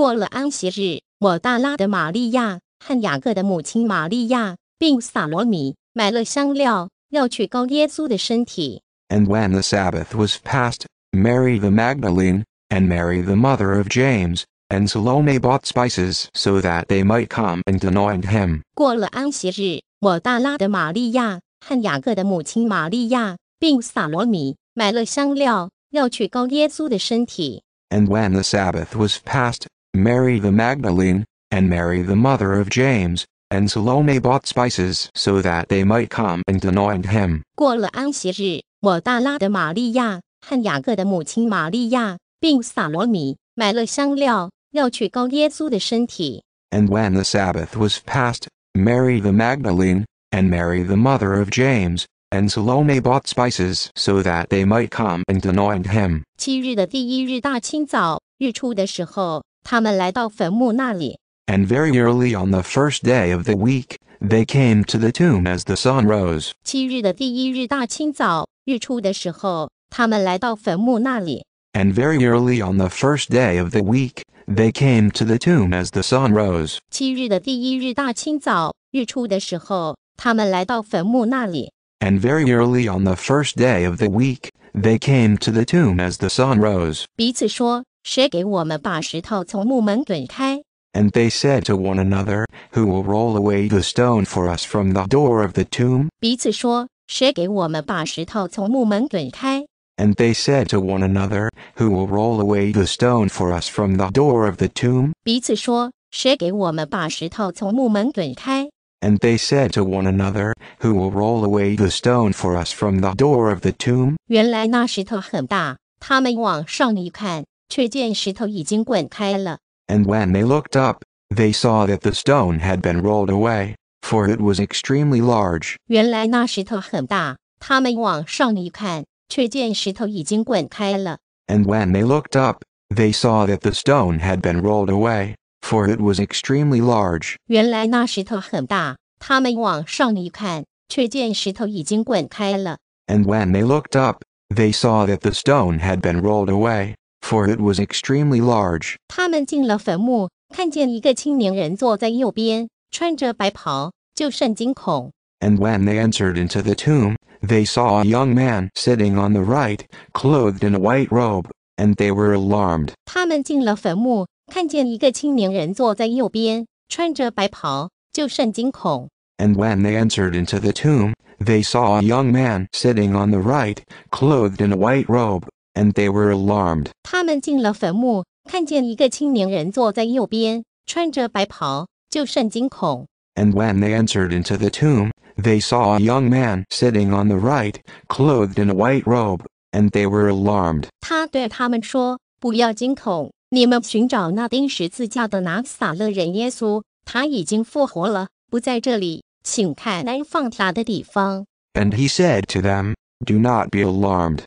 过了安息日，抹大拉的玛利亚和雅各的母亲玛利亚，并撒罗米买了香料，要去膏耶稣的身体。And when the Sabbath was past, Mary the Magdalene and Mary the mother of James and Salome bought spices so that they might come and anoint him. 过了安息日，抹大拉的玛利亚和雅各的母亲玛利亚，并撒罗米买了香料，要去膏耶稣的身体。And when the Sabbath was past, Mary the Magdalene, and Mary the mother of James, and Salome bought spices so that they might come and anoint him. 过了安息日，抹大拉的玛利亚和雅各的母亲玛利亚，并撒罗米买了香料，要去膏耶稣的身体。And when the Sabbath was past, Mary the Magdalene, and Mary the mother of James, and Salome bought spices so that they might come and anoint him. 七日的第一日大清早，日出的时候，and very early on the first day of the week, they came to the tomb as the sun rose. and very early on the first day of the week, they came to the tomb as the sun rose. and very early on the first day of the week, they came to the tomb as the sun rose. 彼此说, and they said to one another, Who will roll away the stone for us from the door of the tomb? 彼此说，谁给我们把石头从木门滚开？And they said to one another, Who will roll away the stone for us from the door of the tomb? 彼此说，谁给我们把石头从木门滚开？And they said to one another, Who will roll away the stone for us from the door of the tomb? 原来那石头很大，他们往上一看，and when they looked up, they saw that the stone had been rolled away, for it was extremely large. And when they looked up, they saw that the stone had been rolled away, for it was extremely large. And when they looked up, they saw that the stone had been rolled away, for it was extremely large. 他们进了坟墓，看见一个青年人坐在右边，穿着白袍，就甚惊恐。And when they entered into the tomb, they saw a young man sitting on the right, clothed in a white robe, and they were alarmed. 他们进了坟墓，看见一个青年人坐在右边，穿着白袍，就甚惊恐。And when they entered into the tomb, they saw a young man sitting on the right, clothed in a white robe, and they were alarmed. 他们进了坟墓，看见一个青年人坐在右边，穿着白袍，就甚惊恐。And when they entered into the tomb, they saw a young man sitting on the right, clothed in a white robe, and they were alarmed. 他对他们说：“不要惊恐，你们寻找那钉十字架的拿撒勒人耶稣，他已经复活了，不在这里，请看那放他的地方。” And he said to them, "Do not be alarmed."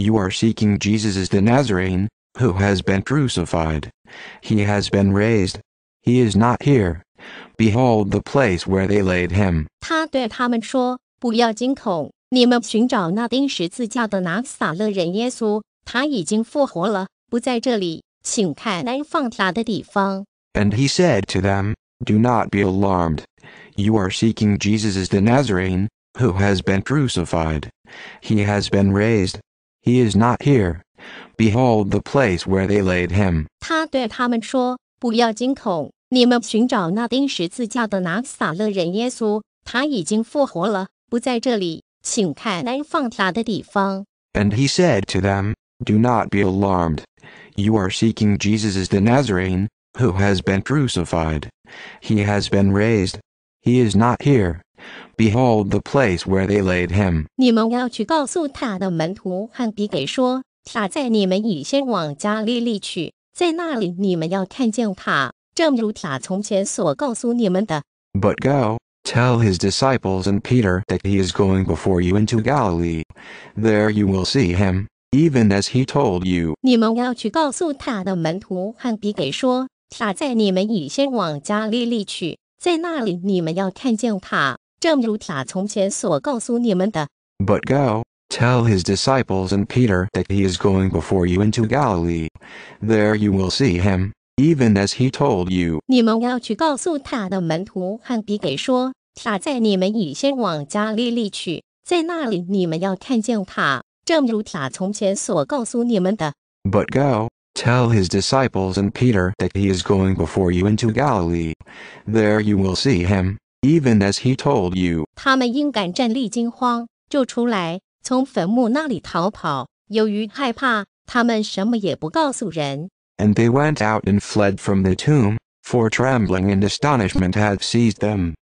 You are seeking Jesus as the Nazarene, who has been crucified. He has been raised. He is not here. Behold the place where they laid him. And he said to them, "Do not be alarmed. You are seeking Jesus as the Nazarene, who has been crucified. He has been raised. He is not here. Behold the place where they laid him. And he said to them, Do not be alarmed. You are seeking Jesus the Nazarene, who has been crucified. He has been raised. He is not here. Behold the place where they laid him. 你们要去告诉他的门徒和彼得说，他在你们以先往加利利去，在那里你们要看见他，正如他从前所告诉你们的。But go. Tell his disciples and Peter that he is going before you into Galilee. There you will see him, even as he told you. 你们要去告诉他的门徒和彼得说，他在你们以先往加利利去，在那里你们要看见他，正如他从前所告诉你们的。But go, tell his disciples and Peter that he is going before you into Galilee. There you will see him, even as he told you. 你们要去告诉他的门徒和彼得说，他在你们以先往加利利去，在那里你们要看见他，正如他从前所告诉你们的。But go. Tell his disciples and Peter that he is going before you into Galilee. There you will see him, even as he told you。他们因感战栗惊慌，就出来从坟墓那里逃跑。由于害怕，他们什么也不告诉人。And they went out and fled from the tomb, for trembling and astonishment had seized them,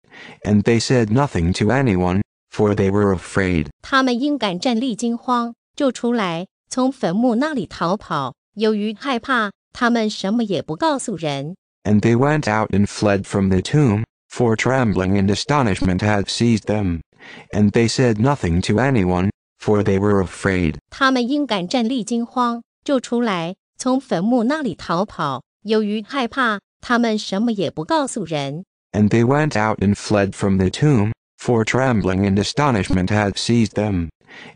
and they said nothing to anyone, for they were afraid。他们因感战栗惊慌，就出来从坟墓那里逃跑。由于害怕，他们什么也不告诉人。And they went out and fled from the tomb for trembling and astonishment had seized them, and they said nothing to anyone, for they were afraid. 他们因感战栗惊慌，就出来从坟墓那里逃跑。由于害怕，他们什么也不告诉人。And they went out and fled from the tomb, for trembling and astonishment had seized them,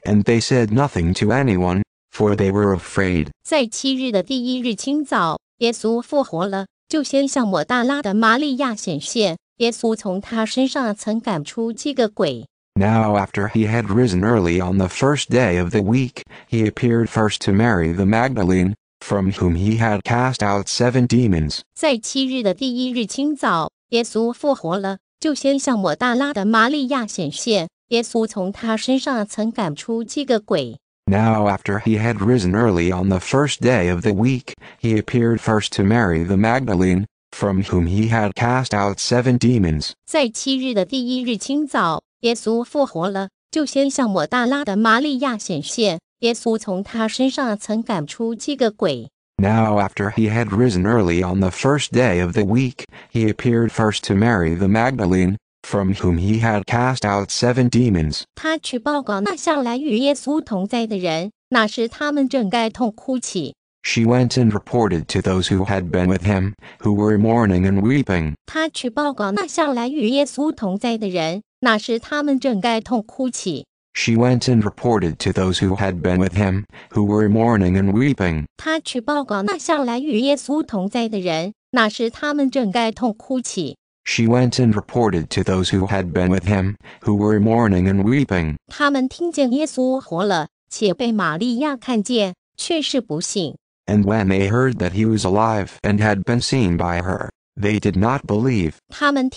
and they said nothing to anyone, for they were afraid. 在七日的第一日清早，耶稣复活了，就先向抹大拉的玛利亚显现。耶稣从他身上曾赶出七个鬼。Now after he had risen early on the first day of the week, he appeared first to Mary the Magdalene, from whom he had cast out seven demons. 在七日的第一日清早，耶稣复活了，就先向抹大拉的玛利亚显现。耶稣从他身上曾赶出七个鬼。Now after he had risen early on the first day of the week, he appeared first to Mary the Magdalene, from whom he had cast out seven demons. 在七日的第一日清早，耶稣复活了，就先向抹大拉的玛利亚显现。耶稣从他身上曾赶出七个鬼。Now, after he had risen early on the first day of the week, he appeared first to Mary the Magdalene, from whom he had cast out seven demons. 他去报告那向来与耶稣同在的人，那时他们正该痛哭起。she went and reported to those who had been with him, who were mourning and weeping. 她去报告那向来与耶稣同在的人，那时他们正该痛哭泣。She went and reported to those who had been with him, who were mourning and weeping. 她去报告那向来与耶稣同在的人，那时他们正该痛哭泣。She went and reported to those who had been with him, who were mourning and weeping. 他们听见耶稣活了，且被玛利亚看见，却是不信。and when they heard that he was alive and had been seen by her, they did not believe. and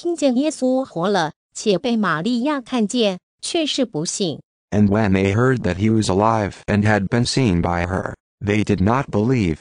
when they heard that he was alive and had been seen by her, they did not believe.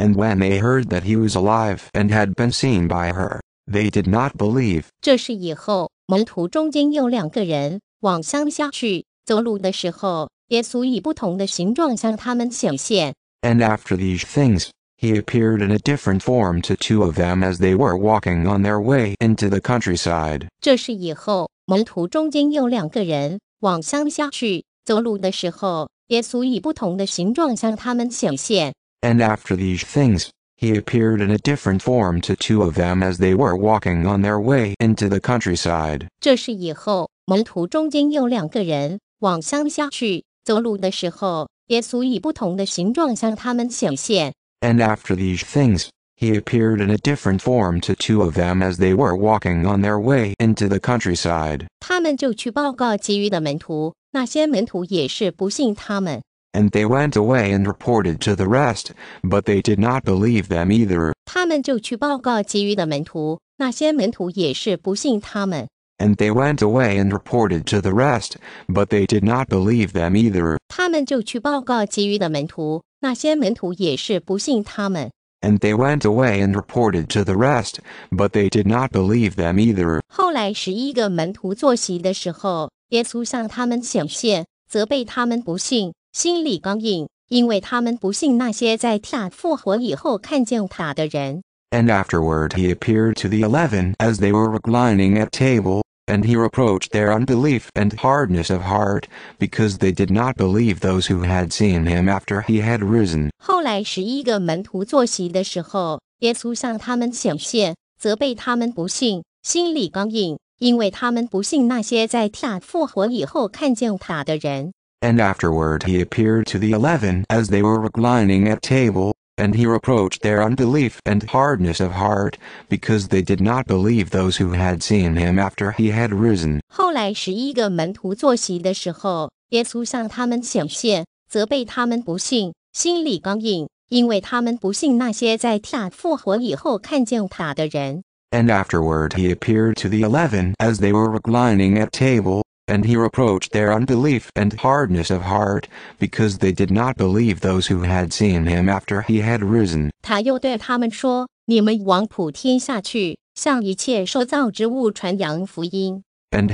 and when they heard that he was alive and had been seen by her, they did not believe. 这是以后门徒中间有两个人往乡下去，走路的时候，耶稣以不同的形状向他们显现。And after these things, he appeared in a different form to two of them as they were walking on their way into the countryside. 这是以后门徒中间有两个人往乡下去，走路的时候，耶稣以不同的形状向他们显现。And after these things, he appeared in a different form to two of them as they were walking on their way into the countryside. 这是以后门徒中间有两个人往乡下去。走路的时候，耶稣以不同的形状向他们显现。And after these things, he appeared in a different form to two of them as they were walking on their way into the countryside. 他们就去报告其余的门徒，那些门徒也是不信他们。And they went away and reported to the rest, but they did not believe them either. 他们就去报告其余的门徒，那些门徒也是不信他们。and they went away and reported to the rest, but they did not believe them either. 他们就去报告其余的门徒，那些门徒也是不信他们。And they went away and reported to the rest, but they did not believe them either. 后来十一个门徒坐席的时候，耶稣向他们显现，责备他们不信，心里刚硬，因为他们不信那些在他复活以后看见他的人。And afterward he appeared to the eleven as they were reclining at table, and he reproached their unbelief and hardness of heart, because they did not believe those who had seen him after he had risen. 后来十一个门徒坐席的时候，耶稣向他们显现，责备他们不信，心里刚硬，因为他们不信那些在他复活以后看见他的人。And afterward he appeared to the eleven as they were reclining at table, and he reproached their unbelief and hardness of heart, because they did not believe those who had seen him after he had risen. 后来十一个门徒坐席的时候，耶稣向他们显现，责备他们不信，心里刚硬，因为他们不信那些在他复活以后看见他的人。And afterward he appeared to the eleven as they were reclining at table, and he reproached their unbelief and hardness of heart, because they did not believe those who had seen him after he had risen. And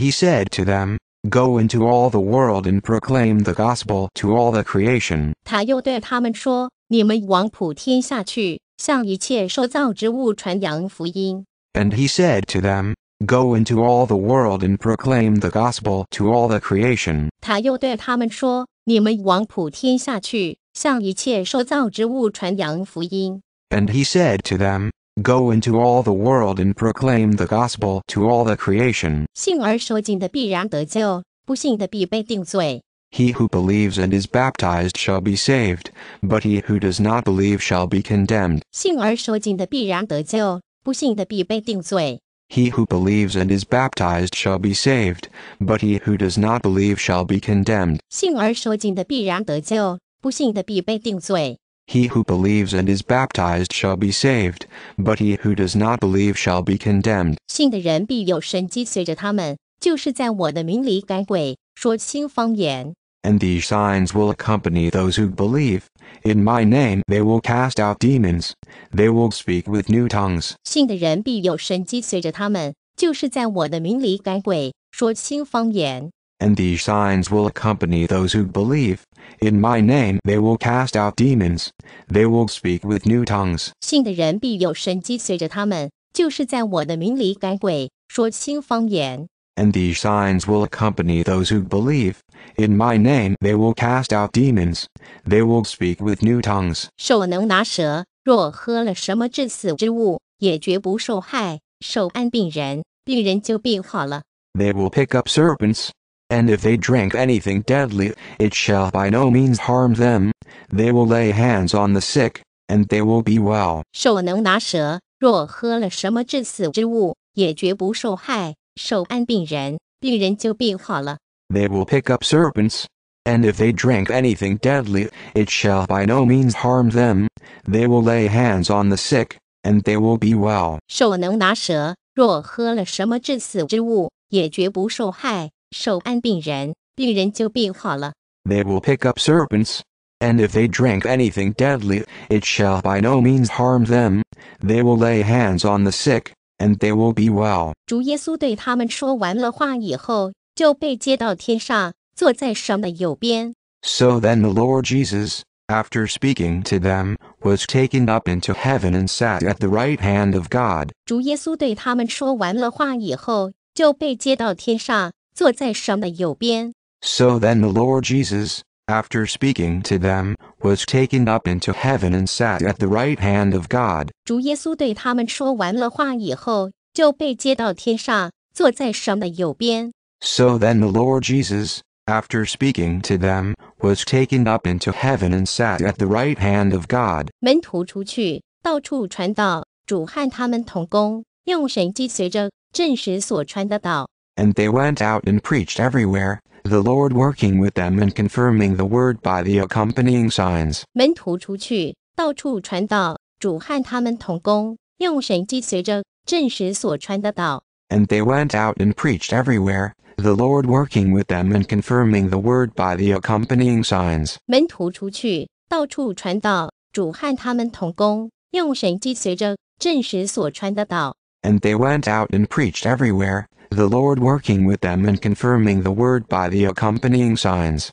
he said to them, Go into all the world and proclaim the gospel to all the creation. And he said to them, Go into all the world and proclaim the gospel to all the creation. And he said to them, Go into all the world and proclaim the gospel to all the creation. 信而受尽的必然得救，不信的必被定罪。He who believes and is baptized shall be saved, but he who does not believe shall be condemned. 信而受尽的必然得救，不信的必被定罪。he who believes and is baptized shall be saved, but he who does not believe shall be condemned. He who believes and is baptized shall be saved, but he who does not believe shall be condemned and these signs will accompany those who believe. In my name they will cast out demons, they will speak with new tongues. 信的人必有神机随着他们，就是在我的名里赶鬼，说新方言。And these signs will accompany those who believe. In my name they will cast out demons, they will speak with new tongues and these signs will accompany those who believe. In my name they will cast out demons, they will speak with new tongues. They will pick up serpents, and if they drink anything deadly, it shall by no means harm them. They will lay hands on the sick, and they will be well. 受能拿蛇，若喝了什么致死之物，也绝不受害。they will pick up serpents, and if they drink anything deadly, it shall by no means harm them. They will lay hands on the sick, and they will be well. They will pick up serpents. And if they drink anything deadly, it shall by no means harm them. They will lay hands on the sick, and they will be well。主耶稣对他们说完了话以后，就被接到天上，坐在神的右边。So then the Lord Jesus, after speaking to them, was taken up into heaven and sat at the right hand of God。主耶稣对他们说完了话以后，就被接到天上，坐在神的右边。So then the Lord Jesus, after speaking to them, was taken up into heaven and sat at the right hand of God. So then the Lord Jesus, after speaking to them, was taken up into heaven and sat at the right hand of God. and they went out and preached everywhere the Lord working with them and confirming the word by the accompanying signs. 门徒出去，到处传道，主和他们同工，用神迹随着证实所传的道。And they went out and preached everywhere, the Lord working with them and confirming the word by the accompanying signs. 门徒出去，到处传道，主和他们同工，用神迹随着证实所传的道。And they went out and preached everywhere, the Lord working with them and confirming the word by the accompanying signs.